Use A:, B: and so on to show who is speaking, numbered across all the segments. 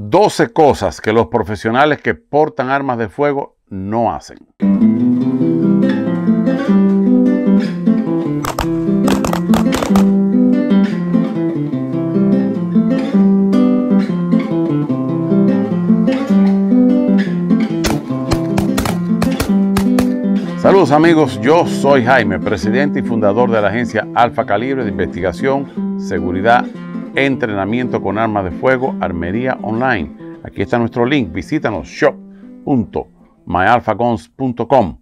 A: 12 cosas que los profesionales que portan armas de fuego no hacen. Saludos amigos, yo soy Jaime, presidente y fundador de la agencia Alfa Calibre de Investigación, Seguridad entrenamiento con armas de fuego, armería online. Aquí está nuestro link, visítanos shop.myalfagons.com.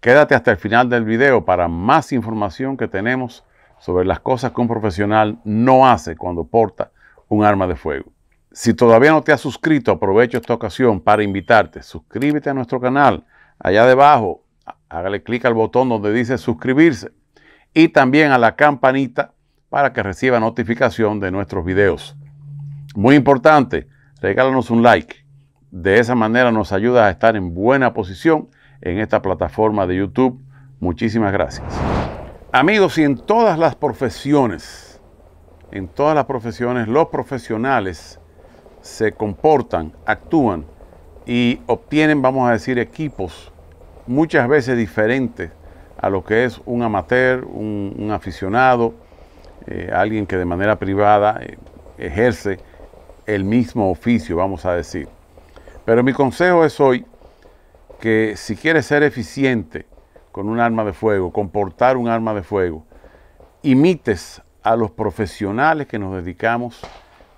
A: Quédate hasta el final del video para más información que tenemos sobre las cosas que un profesional no hace cuando porta un arma de fuego. Si todavía no te has suscrito, aprovecho esta ocasión para invitarte. Suscríbete a nuestro canal. Allá debajo, hágale clic al botón donde dice suscribirse. Y también a la campanita para que reciba notificación de nuestros videos. Muy importante, regálanos un like. De esa manera nos ayuda a estar en buena posición en esta plataforma de YouTube. Muchísimas gracias. Amigos, y en todas las profesiones, en todas las profesiones, los profesionales se comportan, actúan y obtienen, vamos a decir, equipos muchas veces diferentes a lo que es un amateur, un, un aficionado, eh, alguien que de manera privada eh, ejerce el mismo oficio, vamos a decir. Pero mi consejo es hoy que si quieres ser eficiente con un arma de fuego, comportar un arma de fuego, imites a los profesionales que nos dedicamos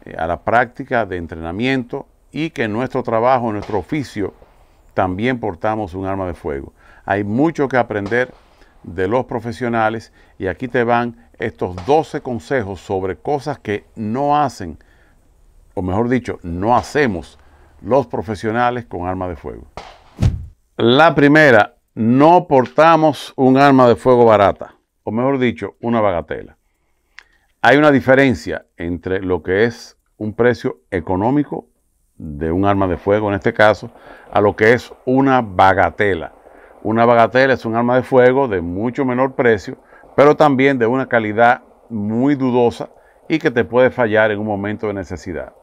A: eh, a la práctica de entrenamiento y que en nuestro trabajo, en nuestro oficio, también portamos un arma de fuego. Hay mucho que aprender de los profesionales y aquí te van estos 12 consejos sobre cosas que no hacen, o mejor dicho, no hacemos los profesionales con arma de fuego. La primera, no portamos un arma de fuego barata, o mejor dicho, una bagatela. Hay una diferencia entre lo que es un precio económico de un arma de fuego, en este caso, a lo que es una bagatela. Una bagatela es un arma de fuego de mucho menor precio, pero también de una calidad muy dudosa y que te puede fallar en un momento de necesidad.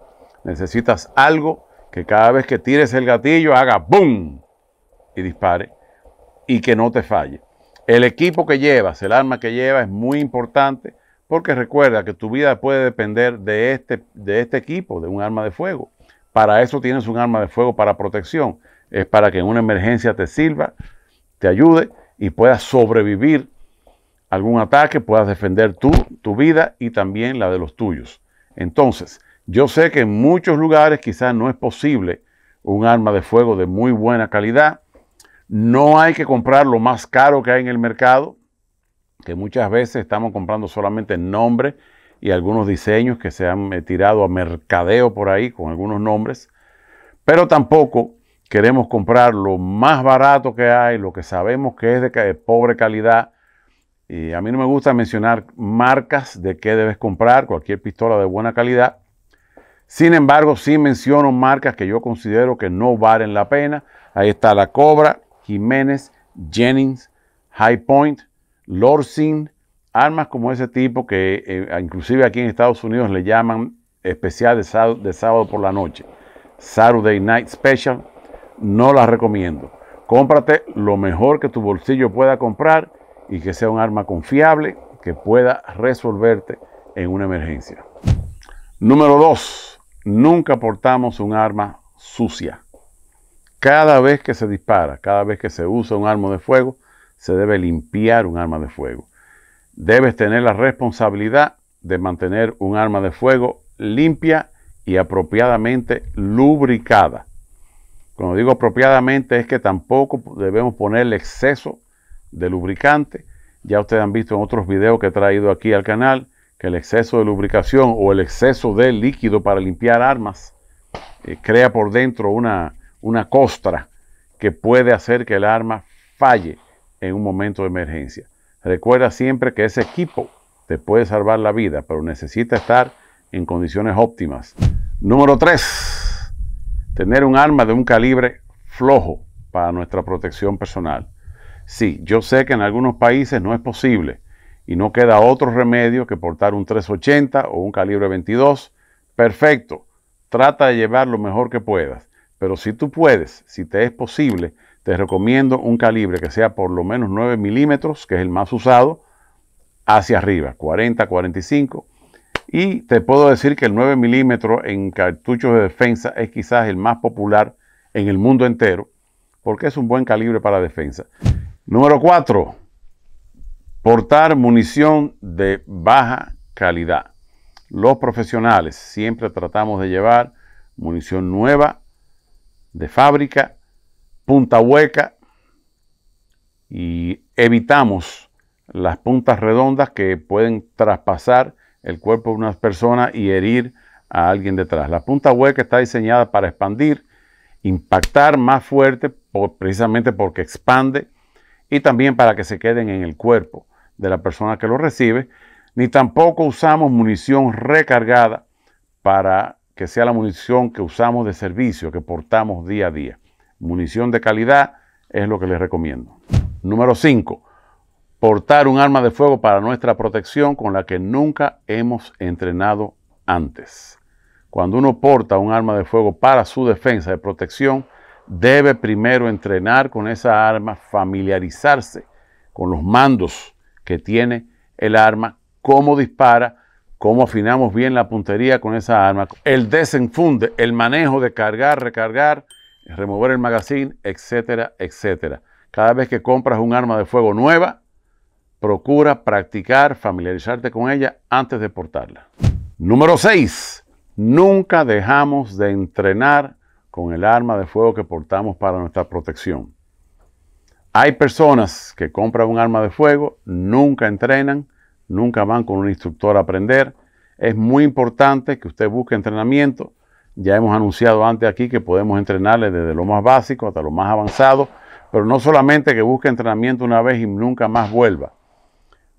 A: Necesitas algo que cada vez que tires el gatillo haga ¡boom! y dispare y que no te falle. El equipo que llevas, el arma que llevas es muy importante porque recuerda que tu vida puede depender de este, de este equipo, de un arma de fuego. Para eso tienes un arma de fuego para protección. Es para que en una emergencia te sirva te ayude y puedas sobrevivir algún ataque, puedas defender tú, tu vida y también la de los tuyos. Entonces, yo sé que en muchos lugares quizás no es posible un arma de fuego de muy buena calidad. No hay que comprar lo más caro que hay en el mercado, que muchas veces estamos comprando solamente nombre y algunos diseños que se han eh, tirado a mercadeo por ahí con algunos nombres, pero tampoco queremos comprar lo más barato que hay, lo que sabemos que es de, pobre calidad. Y a mí no me gusta mencionar marcas de qué debes comprar, cualquier pistola de buena calidad. Sin embargo, sí menciono marcas que yo considero que no valen la pena. Ahí está la Cobra, Jiménez, Jennings, High Point, Lorsin, armas como ese tipo que eh, inclusive aquí en Estados Unidos le llaman especial de sábado por la noche. Saturday Night Special, no la recomiendo. Cómprate lo mejor que tu bolsillo pueda comprar y que sea un arma confiable que pueda resolverte en una emergencia. Número 2. Nunca portamos un arma sucia. Cada vez que se dispara, cada vez que se usa un arma de fuego, se debe limpiar un arma de fuego. Debes tener la responsabilidad de mantener un arma de fuego limpia y apropiadamente lubricada lo digo apropiadamente es que tampoco debemos poner el exceso de lubricante. Ya ustedes han visto en otros videos que he traído aquí al canal que el exceso de lubricación o el exceso de líquido para limpiar armas eh, crea por dentro una, una costra que puede hacer que el arma falle en un momento de emergencia. Recuerda siempre que ese equipo te puede salvar la vida, pero necesita estar en condiciones óptimas. Número 3. Tener un arma de un calibre flojo para nuestra protección personal. Sí, yo sé que en algunos países no es posible y no queda otro remedio que portar un 380 o un calibre 22. Perfecto, trata de llevar lo mejor que puedas, pero si tú puedes, si te es posible, te recomiendo un calibre que sea por lo menos 9 milímetros, que es el más usado, hacia arriba, 40, 45, y te puedo decir que el 9 milímetros en cartuchos de defensa es quizás el más popular en el mundo entero, porque es un buen calibre para defensa. Número 4. Portar munición de baja calidad. Los profesionales siempre tratamos de llevar munición nueva, de fábrica, punta hueca, y evitamos las puntas redondas que pueden traspasar el cuerpo de unas persona y herir a alguien detrás. La punta hueca está diseñada para expandir, impactar más fuerte, precisamente porque expande, y también para que se queden en el cuerpo de la persona que lo recibe, ni tampoco usamos munición recargada para que sea la munición que usamos de servicio, que portamos día a día. Munición de calidad es lo que les recomiendo. Número 5 portar un arma de fuego para nuestra protección con la que nunca hemos entrenado antes. Cuando uno porta un arma de fuego para su defensa de protección, debe primero entrenar con esa arma, familiarizarse con los mandos que tiene el arma, cómo dispara, cómo afinamos bien la puntería con esa arma, el desenfunde, el manejo de cargar, recargar, remover el magazine, etcétera, etcétera. Cada vez que compras un arma de fuego nueva, Procura practicar, familiarizarte con ella antes de portarla. Número 6. Nunca dejamos de entrenar con el arma de fuego que portamos para nuestra protección. Hay personas que compran un arma de fuego, nunca entrenan, nunca van con un instructor a aprender. Es muy importante que usted busque entrenamiento. Ya hemos anunciado antes aquí que podemos entrenarle desde lo más básico hasta lo más avanzado, pero no solamente que busque entrenamiento una vez y nunca más vuelva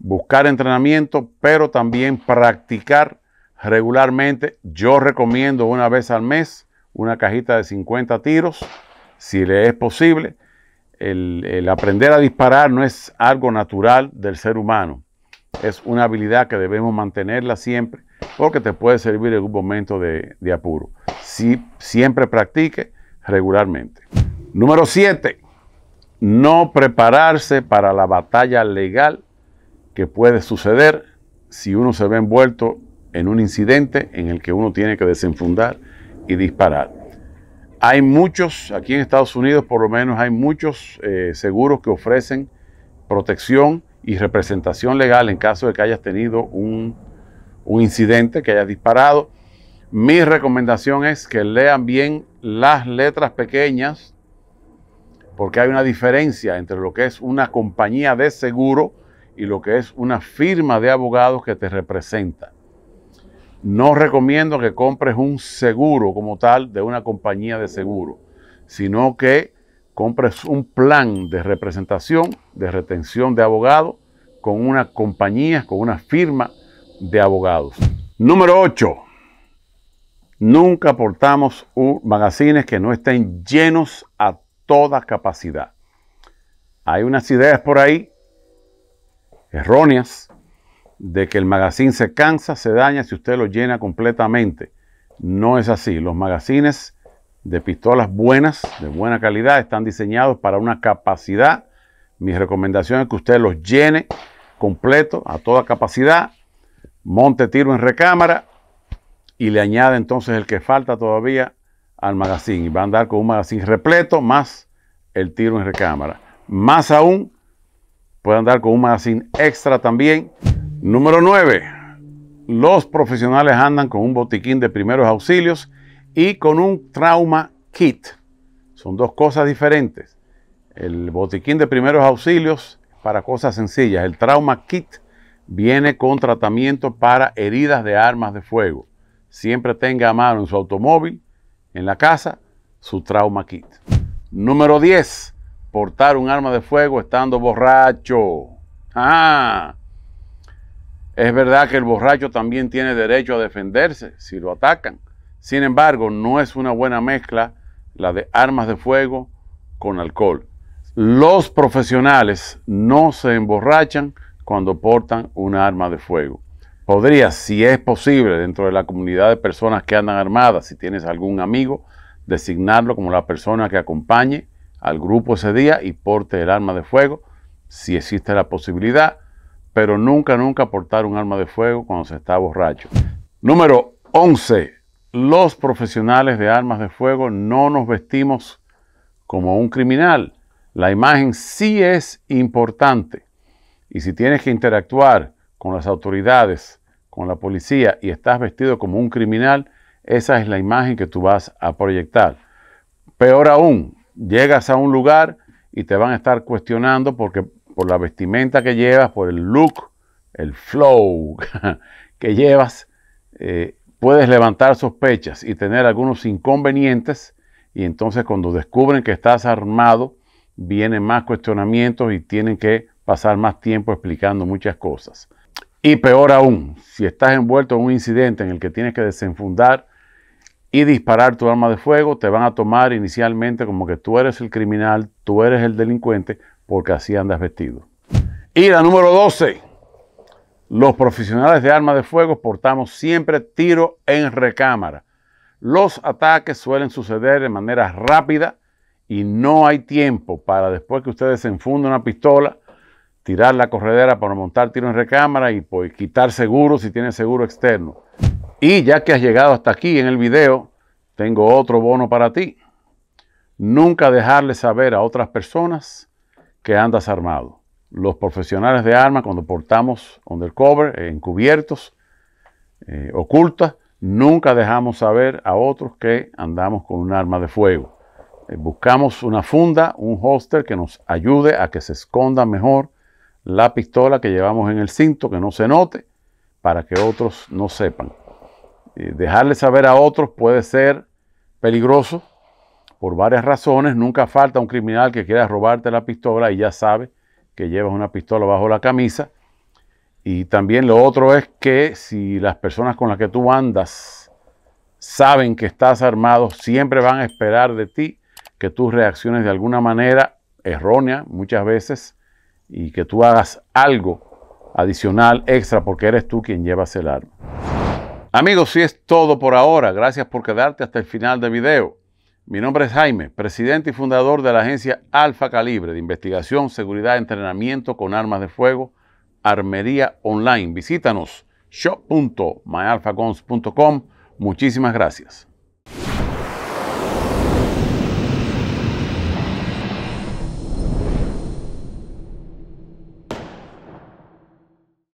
A: buscar entrenamiento, pero también practicar regularmente. Yo recomiendo una vez al mes una cajita de 50 tiros, si le es posible. El, aprender a disparar no es algo natural del ser humano. Es una habilidad que debemos mantenerla siempre porque te puede servir en un momento de, apuro. Si siempre practique regularmente. Número 7. No prepararse para la batalla legal que puede suceder si uno se ve envuelto en un incidente en el que uno tiene que desenfundar y disparar. Hay muchos, aquí en Estados Unidos por lo menos, hay muchos eh, seguros que ofrecen protección y representación legal en caso de que hayas tenido un, un incidente, que hayas disparado. Mi recomendación es que lean bien las letras pequeñas, porque hay una diferencia entre lo que es una compañía de seguro, y lo que es una firma de abogados que te representa. No recomiendo que compres un seguro como tal de una compañía de seguro, sino que compres un plan de representación, de retención de abogados con una compañía, con una firma de abogados. Número 8. Nunca un magazines que no estén llenos a toda capacidad. Hay unas ideas por ahí erróneas de que el magazine se cansa, se daña si usted lo llena completamente. No es así. Los magazines de pistolas buenas, de buena calidad, están diseñados para una capacidad. Mi recomendación es que usted los llene completo, a toda capacidad, monte tiro en recámara y le añade entonces el que falta todavía al magazine. Y va a andar con un magazine repleto más el tiro en recámara. Más aún puede andar con un magazine extra también. Número 9. Los profesionales andan con un botiquín de primeros auxilios y con un trauma kit. Son dos cosas diferentes. El botiquín de primeros auxilios para cosas sencillas. El trauma kit viene con tratamiento para heridas de armas de fuego. Siempre tenga a mano en su automóvil, en la casa, su trauma kit. Número 10 portar un arma de fuego estando borracho. Ah, es verdad que el borracho también tiene derecho a defenderse si lo atacan. Sin embargo, no es una buena mezcla la de armas de fuego con alcohol. Los profesionales no se emborrachan cuando portan un arma de fuego. Podría, si es posible, dentro de la comunidad de personas que andan armadas, si tienes algún amigo, designarlo como la persona que acompañe al grupo ese día y porte el arma de fuego si existe la posibilidad, pero nunca, nunca portar un arma de fuego cuando se está borracho. Número 11. Los profesionales de armas de fuego no nos vestimos como un criminal. La imagen sí es importante. Y si tienes que interactuar con las autoridades, con la policía y estás vestido como un criminal, esa es la imagen que tú vas a proyectar. Peor aún, llegas a un lugar y te van a estar cuestionando porque por la vestimenta que llevas, por el look, el flow que llevas, eh, puedes levantar sospechas y tener algunos inconvenientes y entonces cuando descubren que estás armado, vienen más cuestionamientos y tienen que pasar más tiempo explicando muchas cosas. Y peor aún, si estás envuelto en un incidente en el que tienes que desenfundar y disparar tu arma de fuego, te van a tomar inicialmente como que tú eres el criminal, tú eres el delincuente, porque así andas vestido. Y la número 12. Los profesionales de armas de fuego portamos siempre tiro en recámara. Los ataques suelen suceder de manera rápida y no hay tiempo para después que ustedes se enfunden una pistola, tirar la corredera para montar tiro en recámara y pues, quitar seguro si tiene seguro externo. Y ya que has llegado hasta aquí en el video, tengo otro bono para ti. Nunca dejarle saber a otras personas que andas armado. Los profesionales de armas, cuando portamos undercover, eh, encubiertos, eh, ocultas, nunca dejamos saber a otros que andamos con un arma de fuego. Eh, buscamos una funda, un holster que nos ayude a que se esconda mejor la pistola que llevamos en el cinto, que no se note, para que otros no sepan. Eh, dejarle saber a otros puede ser peligroso por varias razones. Nunca falta un criminal que quiera robarte la pistola y ya sabe que llevas una pistola bajo la camisa. Y también lo otro es que si las personas con las que tú andas saben que estás armado, siempre van a esperar de ti que tú reacciones de alguna manera errónea muchas veces y que tú hagas algo adicional, extra, porque eres tú quien llevas el arma. Amigos, si es todo por ahora. Gracias por quedarte hasta el final del video. Mi nombre es Jaime, presidente y fundador de la agencia Alfa Calibre de Investigación, Seguridad y Entrenamiento con Armas de Fuego, Armería Online. Visítanos shop.myalfagons.com. Muchísimas gracias.